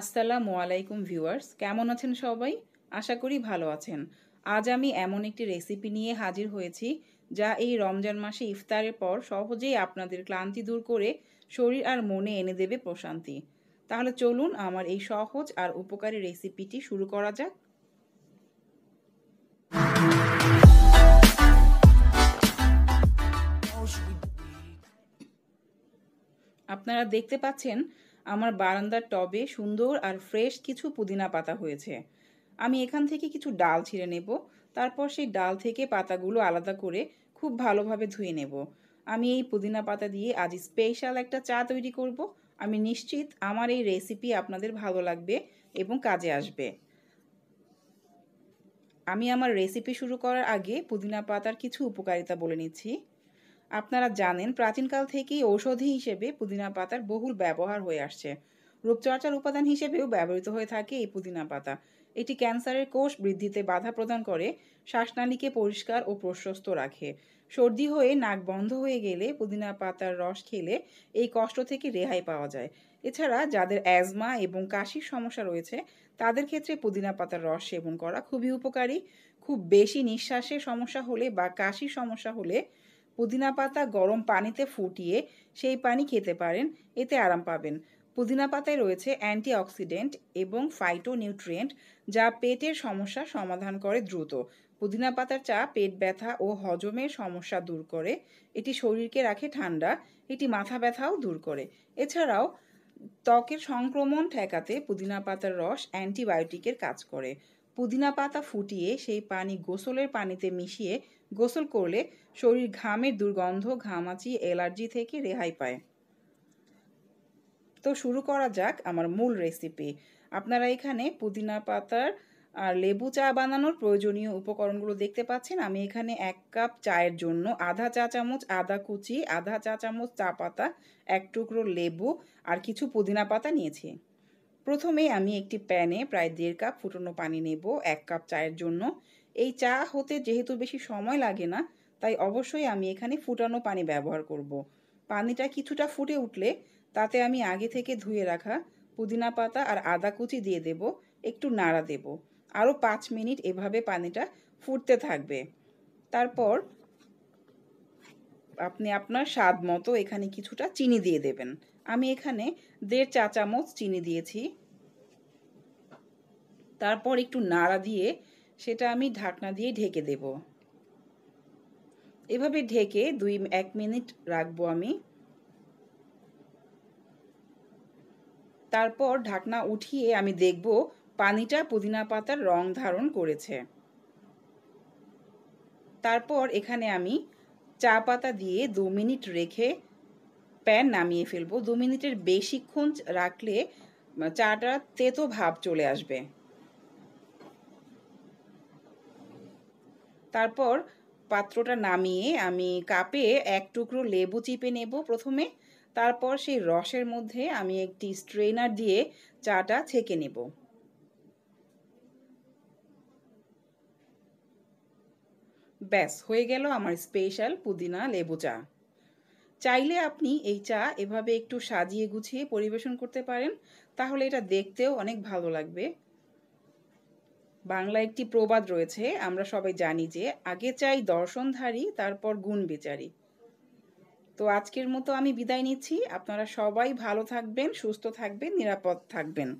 আসসালামু আলাইকুম ভিউয়ার্স কেমন আছেন সবাই আশা করি ভালো আছেন আজ আমি এমন একটি রেসিপি নিয়ে হাজির হয়েছি যা এই রমজান মাসে ইফতারের পর সহজেই আপনাদের ক্লান্তি দূর করে শরীর আর মনে এনে দেবে প্রশান্তি তাহলে চলুন আমার এই সহজ আর উপকারী রেসিপিটি শুরু করা যাক আপনারা দেখতে পাচ্ছেন আমার বারান্দার টবে সুন্দর আর ফ্রেশ কিছু পুদিনা পাতা হয়েছে আমি এখান থেকে কিছু ডাল ছিঁড়ে নেব তারপর সেই ডাল থেকে পাতাগুলো আলাদা করে খুব ভালোভাবে ধুয়ে নেব আমি এই পুদিনা পাতা দিয়ে আজ স্পেশাল একটা চা তৈরি করব আমি নিশ্চিত আমার এই রেসিপি আপনাদের ভালো লাগবে এবং কাজে আসবে আমি আমার রেসিপি শুরু করার আগে পুদিনা পাতার কিছু উপকারিতা বলে নিচ্ছি আপনারা জানেন প্রাচীনকাল থেকেই ঔষধি হিসেবে পুদিনা পাতার বহুল ব্যবহার হয়ে আসছে রূপচর্চার উপাদান হিসেবেও ব্যবহৃত হয়ে থাকে এই পুদিনা পাতা এটি ক্যান্সারের কোষ বৃদ্ধিতে বাধা প্রদান করে শ্বাসনালীকে পরিষ্কার ও প্রশস্ত রাখে সর্দি হয়ে নাক বন্ধ হয়ে গেলে পুদিনা পাতার রস খেলে এই কষ্ট থেকে রেহাই পাওয়া যায় এছাড়া যাদের অ্যাজমা এবং কাশির সমস্যা রয়েছে তাদের ক্ষেত্রে পুদিনা পাতার রস সেবন করা খুবই উপকারী খুব বেশি নিঃশ্বাসের সমস্যা হলে বা কাশির সমস্যা হলে পুদিনা পাতা গরম পানিতে ফুটিয়ে সেই পানি খেতে পারেন এতে আরাম পাবেন পুদিনা পাতায় রয়েছে অ্যান্টিঅক্সিডেন্ট এবং ফাইটো নিউট্রিয়েন্ট যা পেটের সমস্যা সমাধান করে দ্রুত পুদিনা পাতার চা পেট ব্যথা ও হজমের সমস্যা দূর করে এটি শরীরকে রাখে ঠান্ডা এটি মাথা ব্যথাও দূর করে এছাড়াও ত্বকের সংক্রমণ ঠেকাতে পুদিনা পাতার রস অ্যান্টিবায়োটিকের কাজ করে পুদিনা পাতা ফুটিয়ে সেই পানি গোসলের পানিতে মিশিয়ে গোসল করলে শরীর ঘামের দুর্গন্ধ ঘামাচি অ্যালার্জি থেকে রেহাই পায় তো শুরু করা যাক আমার মূল রেসিপি আপনারা এখানে পুদিনা পাতার আর লেবু চা বানানোর প্রয়োজনীয় উপকরণগুলো দেখতে পাচ্ছেন আমি এখানে এক কাপ চায়ের জন্য আধা চা চামচ আদা কুচি আধা চা চামচ চা পাতা এক টুকরো লেবু আর কিছু পুদিনা পাতা নিয়েছি প্রথমে আমি একটি প্যানে প্রায় দেড় কাপ ফুটনো পানি নেব এক কাপ চায়ের জন্য এই চা হতে যেহেতু বেশি সময় লাগে না তাই অবশ্যই আমি এখানে ফুটানো পানি ব্যবহার করব। পানিটা কিছুটা ফুটে উঠলে তাতে আমি আগে থেকে ধুয়ে রাখা পুদিনা পাতা আর আদা কুচি দিয়ে দেব একটু নাড়া দেব আরও পাঁচ মিনিট এভাবে পানিটা ফুটতে থাকবে তারপর আপনি আপনার স্বাদ মতো এখানে কিছুটা চিনি দিয়ে দেবেন আমি এখানে দেড় চা চামচ চিনি দিয়েছি তারপর একটু নাড়া দিয়ে সেটা আমি ঢাকনা দিয়ে ঢেকে দেব এভাবে ঢেকে দুই এক মিনিট রাখবো আমি তারপর ঢাকনা উঠিয়ে আমি দেখব পানিটা পুদিনা পাতার রং ধারণ করেছে তারপর এখানে আমি চা পাতা দিয়ে দু মিনিট রেখে প্যান নামিয়ে ফেলবো দু মিনিটের বেশিক্ষণ রাখলে চাটা তেতো ভাব চলে আসবে তারপর পাত্রটা নামিয়ে আমি কাপে এক টুকরো লেবু চিপে নেব প্রথমে তারপর সেই রসের মধ্যে আমি একটি স্ট্রেনার দিয়ে চাটা ছেঁকে নেব ব্যাস হয়ে গেল আমার স্পেশাল পুদিনা লেবু চা চাইলে আপনি এই চা এভাবে একটু সাজিয়ে গুছিয়ে পরিবেশন করতে পারেন তাহলে এটা দেখতেও অনেক ভালো লাগবে বাংলা একটি প্রবাদ রয়েছে আমরা সবাই জানি যে আগে চাই দর্শনধারী তারপর গুণ বিচারী তো আজকের মতো আমি বিদায় নিচ্ছি আপনারা সবাই ভালো থাকবেন সুস্থ থাকবেন নিরাপদ থাকবেন